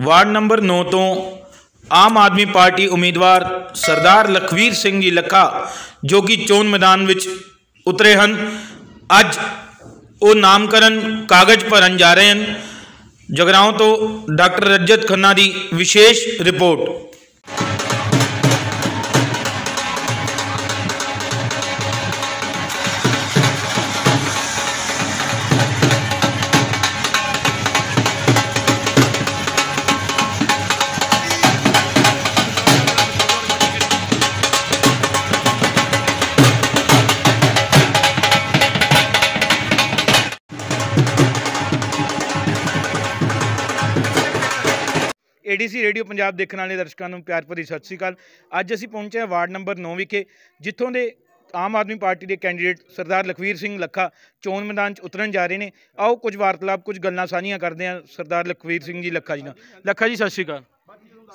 ward number 9 ਤੋਂ ਆਮ Aadmi party ਉਮੀਦਵਾਰ ਸਰਦਾਰ ਲਖਵੀਰ ਸਿੰਘ ਜੀ ਲੱਖਾ ਜੋ ਕਿ ਚੋਣ ਮੈਦਾਨ ਵਿੱਚ ਉਤਰੇ ਹਨ ਅੱਜ ਉਹ ਨਾਮਕਰਨ ਕਾਗਜ਼ ਭਰਨ ਜਾ ਰਹੇ ਹਨ ਜਗਰਾਉਂ ਤੋਂ ਡਾਕਟਰ ਰਜਤ ਖੰਨਾ ਦੀ ਵਿਸ਼ੇਸ਼ ਰਿਪੋਰਟ ਏਡੀਸੀ ਰੇਡੀਓ ਪੰਜਾਬ ਦੇਖਣ ਵਾਲੇ ਦਰਸ਼ਕਾਂ ਨੂੰ ਪਿਆਰ ਭਰੀ ਸਤਿ ਸ੍ਰੀ ਅਕਾਲ ਅੱਜ ਅਸੀਂ ਪਹੁੰਚੇ ਹਾਂ ਵਾਰਡ ਨੰਬਰ 9 ਵਿਖੇ ਜਿੱਥੋਂ ਦੇ ਆਮ ਆਦਮੀ ਪਾਰਟੀ ਦੇ ਕੈਂਡੀਡੇਟ ਸਰਦਾਰ ਲਖਵੀਰ ਸਿੰਘ ਲੱਖਾ ਚੋਣ ਮੈਦਾਨ 'ਚ ਉਤਰਨ ਜਾ ਰਹੇ ਨੇ ਆਓ ਕੁਝ ਵਾਰਤਾਲਾਪ ਕੁਝ ਗੱਲਾਂ ਸਾਂਝੀਆਂ ਕਰਦੇ ਹਾਂ ਸਰਦਾਰ ਲਖਵੀਰ ਸਿੰਘ ਜੀ ਲੱਖਾ ਜੀ ਨਾਲ ਲੱਖਾ ਜੀ ਸਤਿ ਸ੍ਰੀ ਅਕਾਲ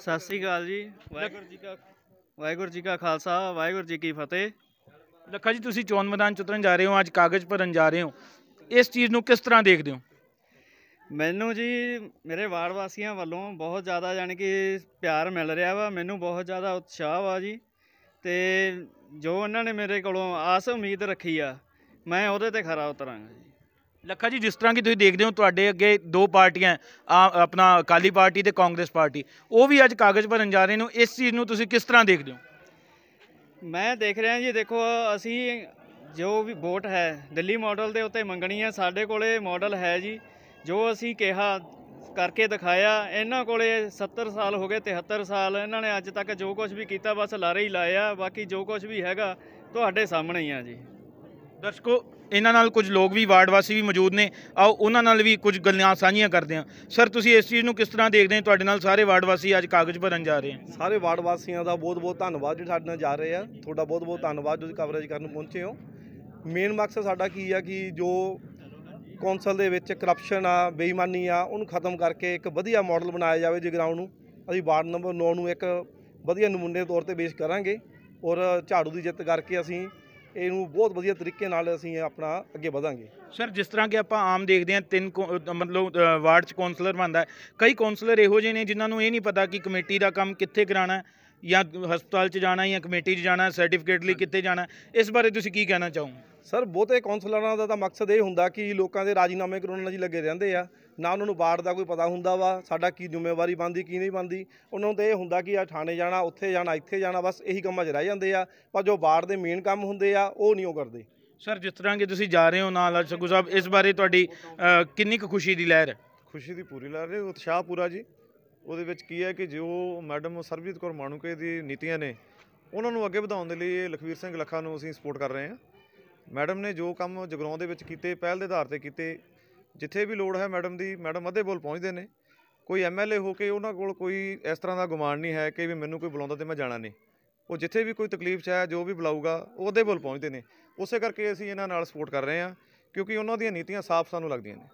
ਸਤਿ ਸ੍ਰੀ ਅਕਾਲ ਜੀ ਵਾਹਿਗੁਰੂ ਜੀ ਕਾ ਵਾਹਿਗੁਰੂ ਜੀ ਕਾ ਖਾਲਸਾ ਵਾਹਿਗੁਰੂ ਜੀ ਕੀ ਫਤਿਹ ਲੱਖਾ ਜੀ ਤੁਸੀਂ ਚੋਣ ਮੈਦਾਨ 'ਚ ਉਤਰਨ ਜਾ ਰਹੇ ਹੋ ਅੱਜ ਕਾਗਜ਼ ਭਰਨ ਜਾ ਰਹੇ ਹੋ ਇਸ ਚੀਜ਼ ਨੂੰ ਕਿਸ ਤਰ੍ਹਾਂ ਦੇਖਦੇ ਹੋ ਮੈਨੂੰ ਜੀ ਮੇਰੇ ਵਾਰਡ ਵਾਸੀਆਂ ਵੱਲੋਂ ਬਹੁਤ ਜ਼ਿਆਦਾ ਯਾਨੀ ਕਿ ਪਿਆਰ ਮਿਲ ਰਿਹਾ ਵਾ ਮੈਨੂੰ ਬਹੁਤ ਜ਼ਿਆਦਾ ਉਤਸ਼ਾਹ ਵਾ ਜੀ ਤੇ ਜੋ ਉਹਨਾਂ ਨੇ ਮੇਰੇ ਕੋਲੋਂ ਆਸ ਉਮੀਦ ਰੱਖੀ ਆ ਮੈਂ ਉਹਦੇ ਤੇ ਖਰਾ ਉਤਰਾਂਗਾ ਜੀ ਲੱਖਾ ਜੀ ਜਿਸ ਤਰ੍ਹਾਂ ਕਿ ਤੁਸੀਂ ਦੇਖਦੇ ਹੋ ਤੁਹਾਡੇ ਅੱਗੇ ਦੋ ਪਾਰਟੀਆਂ ਆ ਆਪਣਾ ਅਕਾਲੀ ਪਾਰਟੀ ਤੇ ਕਾਂਗਰਸ ਪਾਰਟੀ ਉਹ ਵੀ ਅੱਜ ਕਾਗਜ਼ ਭਰਨ ਜਾ ਰਹੇ ਨੇ ਇਸ ਚੀਜ਼ ਨੂੰ ਤੁਸੀਂ ਕਿਸ ਤਰ੍ਹਾਂ ਦੇਖਦੇ ਹੋ ਮੈਂ ਦੇਖ ਰਿਹਾ ਜੀ ਦੇਖੋ ਅਸੀਂ ਜੋ ਵੀ ਵੋਟ ਹੈ ਦਿੱਲੀ ਮਾਡਲ ਦੇ ਉੱਤੇ ਮੰਗਣੀ ਹੈ ਸਾਡੇ ਕੋਲੇ ਮਾਡਲ ਹੈ ਜੀ ਜੋ ਅਸੀਂ ਕਿਹਾ ਕਰਕੇ ਦਿਖਾਇਆ ਇਹਨਾਂ ਕੋਲੇ 70 ਸਾਲ ਹੋ ਗਏ 73 ਸਾਲ ਇਹਨਾਂ ਨੇ ਅੱਜ ਤੱਕ ਜੋ ਕੁਝ ਵੀ ਕੀਤਾ ਬਸ ਲਾਰੇ ਹੀ ਲਾਇਆ ਬਾਕੀ ਜੋ ਕੁਝ ਵੀ ਹੈਗਾ ਤੁਹਾਡੇ ਸਾਹਮਣੇ ਹੀ ਆ ਜੀ ਦਰਸ਼ਕੋ ਇਹਨਾਂ ਨਾਲ ਕੁਝ ਲੋਕ ਵੀ ਵਾਰਡ ਵਾਸੀ ਵੀ ਮੌਜੂਦ ਨੇ ਆਓ ਉਹਨਾਂ ਨਾਲ ਵੀ ਕੁਝ ਗੱਲਾਂ ਸਾਂਝੀਆਂ ਕਰਦੇ ਆ ਸਰ ਤੁਸੀਂ ਇਸ ਚੀਜ਼ ਨੂੰ ਕਿਸ ਤਰ੍ਹਾਂ ਦੇਖਦੇ ਹੋ ਤੁਹਾਡੇ ਨਾਲ ਸਾਰੇ ਵਾਰਡ ਵਾਸੀ ਅੱਜ ਕਾਗਜ਼ ਭਰਨ ਜਾ ਰਹੇ ਆ ਸਾਰੇ ਵਾਰਡ ਵਾਸੀਆਂ ਦਾ ਬਹੁਤ ਬਹੁਤ ਧੰਨਵਾਦ ਜਿਹੜੇ ਸਾਡੇ ਨਾਲ ਜਾ ਰਹੇ ਆ ਤੁਹਾਡਾ ਬਹੁਤ ਬਹੁਤ ਧੰਨਵਾਦ ਜੋ ਕਵਰੇਜ ਕਰਨ ਪਹੁੰਚੇ ਹੋ ਮੇਨ ਮਕਸਦ ਸਾਡਾ ਕੀ ਆ ਕਿ ਜੋ ਕੌਂਸਲ ਦੇ ਵਿੱਚ ਕਰਪਸ਼ਨ ਆ ਬੇਈਮਾਨੀ ਆ ਉਹਨੂੰ ਖਤਮ ਕਰਕੇ ਇੱਕ ਵਧੀਆ ਮਾਡਲ ਬਣਾਇਆ ਜਾਵੇ ਜਗਰਾਉਂ ਨੂੰ ਅਸੀਂ ਵਾਰਡ ਨੰਬਰ 9 ਨੂੰ ਇੱਕ ਵਧੀਆ ਨਮੂਨੇ ਤੌਰ ਤੇ ਪੇਸ਼ ਕਰਾਂਗੇ ਔਰ ਝਾੜੂ ਦੀ ਜਿੱਤ ਕਰਕੇ ਅਸੀਂ ਇਹਨੂੰ ਬਹੁਤ ਵਧੀਆ ਤਰੀਕੇ ਨਾਲ ਅਸੀਂ ਆਪਣਾ ਅੱਗੇ ਵਧਾਂਗੇ ਸਰ ਜਿਸ ਤਰ੍ਹਾਂ ਕਿ ਆਪਾਂ ਆਮ ਦੇਖਦੇ ਹਾਂ ਤਿੰਨ ਮਤਲਬ ਵਾਰਡ ਚ ਕਾਉਂਸਲਰ ਹੈ ਕਈ ਕਾਉਂਸਲਰ ਇਹੋ ਜਿਹੇ ਨੇ ਜਿਨ੍ਹਾਂ ਨੂੰ ਇਹ ਨਹੀਂ ਪਤਾ ਕਿ ਕਮੇਟੀ ਦਾ ਕੰਮ ਕਿੱਥੇ ਕਰਾਣਾ ਜਾਂ ਹਸਪਤਾਲ ਚ ਜਾਣਾ ਜਾਂ ਕਮੇਟੀ ਚ ਜਾਣਾ ਸਰਟੀਫਿਕੇਟ ਲਈ ਕਿੱਥੇ ਜਾਣਾ ਇਸ ਬਾਰੇ ਤੁਸੀਂ ਕੀ ਕਹਿਣਾ ਚਾਹੋ ਸਰ ਬਹੁਤੇ ਕਾਉਂਸਲਰਾਂ ਦਾ ਤਾਂ ਮਕਸਦ ਇਹ ਹੁੰਦਾ ਕਿ ਲੋਕਾਂ ਦੇ ਰਾਜੀਨਾਮੇ ਕਰਾਉਣ ਨਾਲ ਜੀ ਲੱਗੇ ਰਹਿੰਦੇ ਆ ਨਾ ਉਹਨਾਂ ਨੂੰ ਵਾਰਡ ਦਾ ਕੋਈ ਪਤਾ ਹੁੰਦਾ ਵਾ ਸਾਡਾ ਕੀ ਜ਼ਿੰਮੇਵਾਰੀ ਬੰਦੀ ਕੀ ਨਹੀਂ ਬੰਦੀ ਉਹਨਾਂ ਨੂੰ ਤਾਂ ਇਹ ਹੁੰਦਾ ਕਿ ਆ ਥਾਣੇ ਜਾਣਾ ਉੱਥੇ ਜਾਣਾ ਇੱਥੇ ਜਾਣਾ ਬਸ ਇਹੀ ਕੰਮਾਂ 'ਚ ਰਹਿ ਜਾਂਦੇ ਆ ਪਰ ਜੋ ਵਾਰਡ ਦੇ ਮੇਨ ਕੰਮ ਹੁੰਦੇ ਆ ਉਹ ਨਹੀਂ ਉਹ ਕਰਦੇ ਸਰ ਜਿਸ ਤਰ੍ਹਾਂ ਕਿ ਤੁਸੀਂ ਜਾ ਰਹੇ ਹੋ ਨਾਲ ਸਗੂ ਸਾਹਿਬ ਇਸ ਬਾਰੇ ਤੁਹਾਡੀ ਕਿੰਨੀ ਕੁ ਖੁਸ਼ੀ ਦੀ ਲਹਿਰ ਖੁਸ਼ੀ ਦੀ ਪੂਰੀ ਲਹਿਰ ਹੈ ਉਤਸ਼ਾਹ ਪੂਰਾ ਜੀ ਉਹਦੇ ਵਿੱਚ ਕੀ ਹੈ ਕਿ ਜੋ ਮੈਡਮ ਸਰਬਜੀਤ ਕੌਰ ਮਾਨੂਕੇ ਦੀ ਨੀਤੀਆਂ ਨੇ ਉਹਨਾਂ ਨੂੰ ਅੱਗੇ ਵਧਾਉਣ ਦੇ ਲਈ ਲਖਵੀਰ ਸਿੰਘ ਲੱਖਾ ਨੂੰ ਅਸੀਂ ਸਪੋਰਟ ਕਰ ਰਹੇ ਹਾਂ ਮੈਡਮ ਨੇ ਜੋ ਕੰਮ ਜਗਰਾਉਂ ਦੇ ਵਿੱਚ ਕੀਤੇ ਪਹਿਲ ਦੇ ਆਧਾਰ ਤੇ ਕੀਤੇ ਜਿੱਥੇ ਵੀ ਲੋੜ ਹੈ ਮੈਡਮ ਦੀ ਮੈਡਮ ਅੱਧੇ ਬੋਲ ਪਹੁੰਚਦੇ ਨੇ ਕੋਈ ਐਮਐਲਏ ਹੋ ਕੇ ਉਹਨਾਂ ਕੋਲ ਕੋਈ ਇਸ ਤਰ੍ਹਾਂ ਦਾ ਗੁਮਾਨ ਨਹੀਂ ਹੈ ਕਿ ਵੀ ਮੈਨੂੰ ਕੋਈ ਬੁਲਾਉਂਦਾ ਤੇ ਮੈਂ ਜਾਣਾ ਨਹੀਂ ਉਹ ਜਿੱਥੇ ਵੀ ਕੋਈ ਤਕਲੀਫ ਚਾਹੇ ਜੋ ਵੀ ਬੁਲਾਊਗਾ ਉਹ ਅੱਧੇ ਬੋਲ ਪਹੁੰਚਦੇ ਨੇ ਉਸੇ ਕਰਕੇ ਅਸੀਂ ਇਹਨਾਂ ਨਾਲ ਸਪੋਰਟ ਕਰ ਰਹੇ ਹਾਂ ਕਿਉਂਕਿ ਉਹਨਾਂ ਦੀਆਂ ਨੀਤੀਆਂ ਸਾਫ਼ ਸਾਨੂੰ ਲੱਗਦੀਆਂ ਨੇ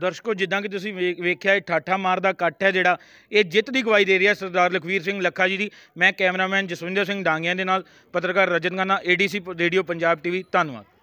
ਦਰਸ਼ਕੋ ਜਿੱਦਾਂ ਕਿ ਤੁਸੀਂ ਵੇਖਿਆ ਇਹ ਠਾਠਾ ਮਾਰਦਾ ਕੱਟ ਹੈ ਜਿਹੜਾ ਇਹ ਜਿੱਤ ਦੀ ਗਵਾਹੀ ਦੇ ਰਿਹਾ ਸਰਦਾਰ ਲਖਵੀਰ ਸਿੰਘ ਲੱਖਾ ਜੀ ਦੀ ਮੈਂ ਕੈਮਰਾਮੈਨ ਜਸਵਿੰਦਰ ਸਿੰਘ ਡਾਂਗਿਆਂ ਦੇ ਨਾਲ ਪੱਤਰਕਾਰ ਰਜਨ ਗਾਨਾ ਏਡੀਸੀ ਰੇਡੀਓ ਪੰਜਾਬ ਟੀਵੀ ਧੰਨਵਾਦ